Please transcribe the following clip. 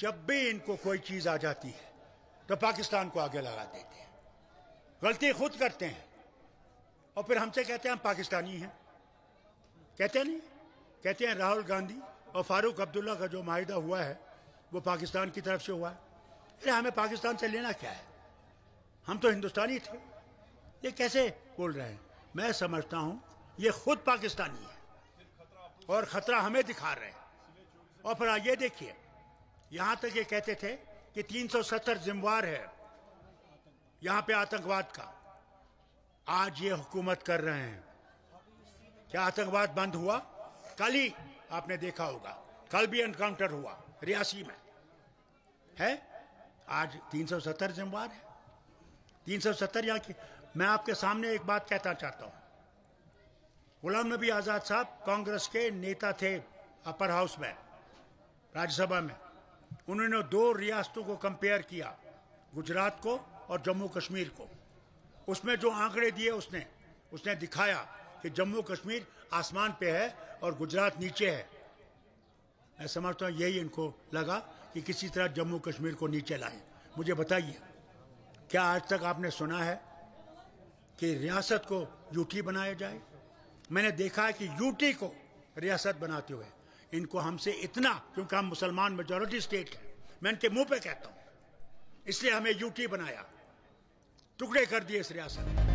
जब भी इनको कोई चीज आ जाती है तो पाकिस्तान को आगे लगा देते हैं गलती खुद करते हैं और फिर हमसे कहते हैं हम पाकिस्तानी हैं कहते नहीं कहते हैं राहुल गांधी और फारूक अब्दुल्ला का जो माहिदा हुआ है वो पाकिस्तान की तरफ से हुआ है अरे हमें पाकिस्तान से लेना क्या है हम तो हिंदुस्तानी थे ये कैसे बोल रहे हैं मैं समझता हूँ ये खुद पाकिस्तानी है और ख़तरा हमें दिखा रहे हैं और फिर ये देखिए यहां तक ये कहते थे कि 370 जिम्मेवार है यहां पे आतंकवाद का आज ये हुकूमत कर रहे हैं क्या आतंकवाद बंद हुआ कल ही आपने देखा होगा कल भी एनकाउंटर हुआ रियासी में है आज 370 जिम्मेवार है 370 यहां की मैं आपके सामने एक बात कहना चाहता हूं गुलाम नबी आज़ाद साहब कांग्रेस के नेता थे अपर हाउस में राज्यसभा में उन्होंने दो रियासतों को कंपेयर किया गुजरात को और जम्मू कश्मीर को उसमें जो आंकड़े दिए उसने उसने दिखाया कि जम्मू कश्मीर आसमान पे है और गुजरात नीचे है मैं समझता हूँ यही इनको लगा कि किसी तरह जम्मू कश्मीर को नीचे लाएं मुझे बताइए क्या आज तक आपने सुना है कि रियासत को यूटी बनाया जाए मैंने देखा है कि यूटी को रियासत बनाते हुए इनको हमसे इतना क्योंकि हम मुसलमान मेजोरिटी स्टेट हैं मैं इनके मुंह पे कहता हूं इसलिए हमें यूटी बनाया टुकड़े कर दिए इस रियासत में